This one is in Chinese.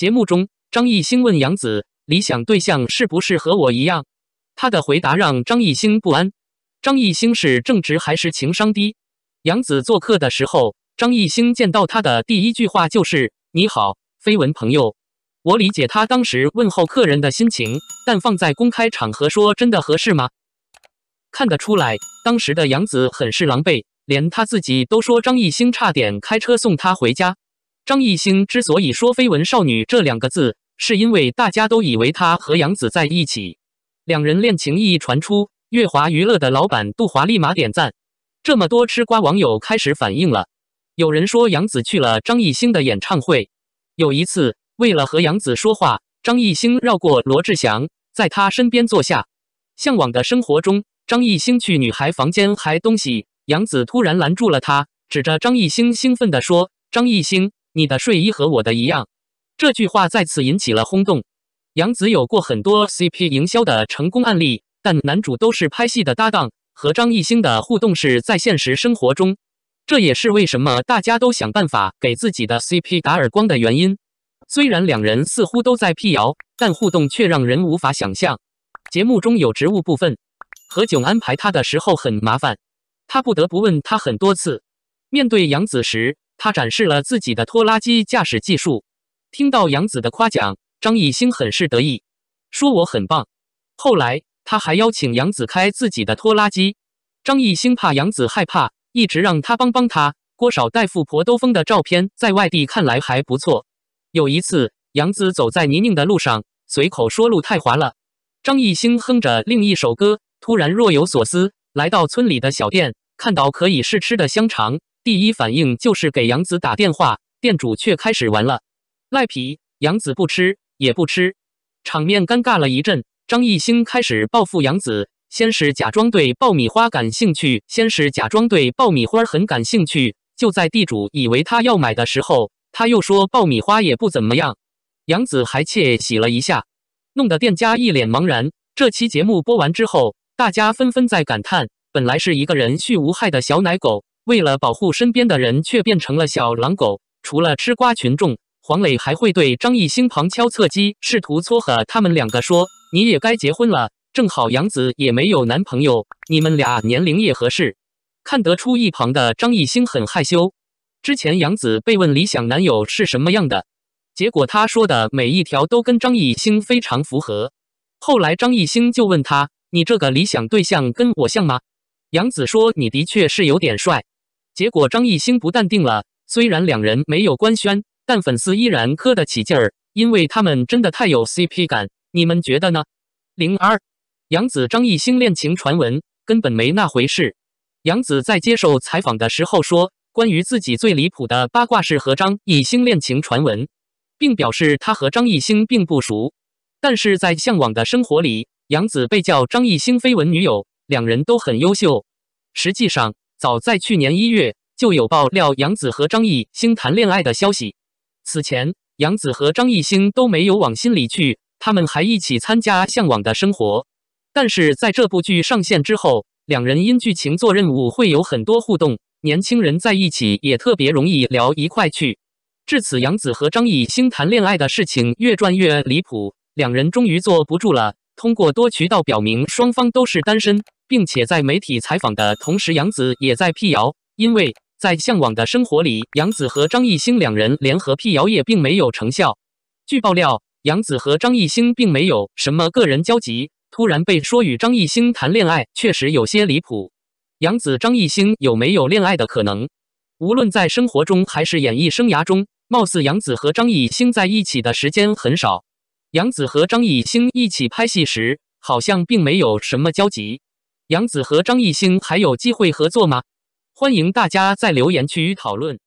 节目中，张艺兴问杨子：“理想对象是不是和我一样？”他的回答让张艺兴不安。张艺兴是正直还是情商低？杨子做客的时候，张艺兴见到他的第一句话就是：“你好，绯闻朋友。”我理解他当时问候客人的心情，但放在公开场合说真的合适吗？看得出来，当时的杨子很是狼狈，连他自己都说张艺兴差点开车送他回家。张艺兴之所以说“绯闻少女”这两个字，是因为大家都以为他和杨紫在一起。两人恋情一传出，月华娱乐的老板杜华立马点赞。这么多吃瓜网友开始反应了，有人说杨紫去了张艺兴的演唱会。有一次，为了和杨紫说话，张艺兴绕过罗志祥，在他身边坐下。向往的生活中，张艺兴去女孩房间还东西，杨紫突然拦住了他，指着张艺兴兴奋地说：“张艺兴！”你的睡衣和我的一样，这句话再次引起了轰动。杨紫有过很多 CP 营销的成功案例，但男主都是拍戏的搭档，和张艺兴的互动是在现实生活中，这也是为什么大家都想办法给自己的 CP 打耳光的原因。虽然两人似乎都在辟谣，但互动却让人无法想象。节目中有植物部分，何炅安排他的时候很麻烦，他不得不问他很多次。面对杨紫时。他展示了自己的拖拉机驾驶技术，听到杨子的夸奖，张艺兴很是得意，说我很棒。后来他还邀请杨子开自己的拖拉机，张艺兴怕杨子害怕，一直让他帮帮他。郭少带富婆兜风的照片在外地看来还不错。有一次，杨子走在泥泞的路上，随口说路太滑了。张艺兴哼着另一首歌，突然若有所思，来到村里的小店，看到可以试吃的香肠。第一反应就是给杨子打电话，店主却开始玩了，赖皮，杨子不吃也不吃，场面尴尬了一阵。张艺兴开始报复杨子，先是假装对爆米花感兴趣，先是假装对爆米花很感兴趣。就在地主以为他要买的时候，他又说爆米花也不怎么样，杨子还窃喜了一下，弄得店家一脸茫然。这期节目播完之后，大家纷纷在感叹：本来是一个人畜无害的小奶狗。为了保护身边的人，却变成了小狼狗。除了吃瓜群众，黄磊还会对张艺兴旁敲侧击，试图撮合他们两个，说：“你也该结婚了，正好杨子也没有男朋友，你们俩年龄也合适。”看得出一旁的张艺兴很害羞。之前杨子被问理想男友是什么样的，结果他说的每一条都跟张艺兴非常符合。后来张艺兴就问他：“你这个理想对象跟我像吗？”杨子说：“你的确是有点帅。”结果张艺兴不淡定了。虽然两人没有官宣，但粉丝依然磕得起劲儿，因为他们真的太有 CP 感。你们觉得呢？零二，杨子张艺兴恋情传闻根本没那回事。杨子在接受采访的时候说，关于自己最离谱的八卦是和张艺兴恋情传闻，并表示他和张艺兴并不熟。但是在《向往的生活》里，杨子被叫张艺兴绯闻女友，两人都很优秀。实际上。早在去年一月就有爆料杨紫和张艺兴谈恋爱的消息。此前，杨紫和张艺兴都没有往心里去，他们还一起参加《向往的生活》。但是在这部剧上线之后，两人因剧情做任务会有很多互动，年轻人在一起也特别容易聊一块去。至此，杨紫和张艺兴谈恋爱的事情越转越离谱，两人终于坐不住了，通过多渠道表明双方都是单身。并且在媒体采访的同时，杨子也在辟谣。因为在《向往的生活》里，杨子和张艺兴两人联合辟谣也并没有成效。据爆料，杨子和张艺兴并没有什么个人交集，突然被说与张艺兴谈恋爱，确实有些离谱。杨子、张艺兴有没有恋爱的可能？无论在生活中还是演艺生涯中，貌似杨子和张艺兴在一起的时间很少。杨子和张艺兴一起拍戏时，好像并没有什么交集。杨紫和张艺兴还有机会合作吗？欢迎大家在留言区讨论。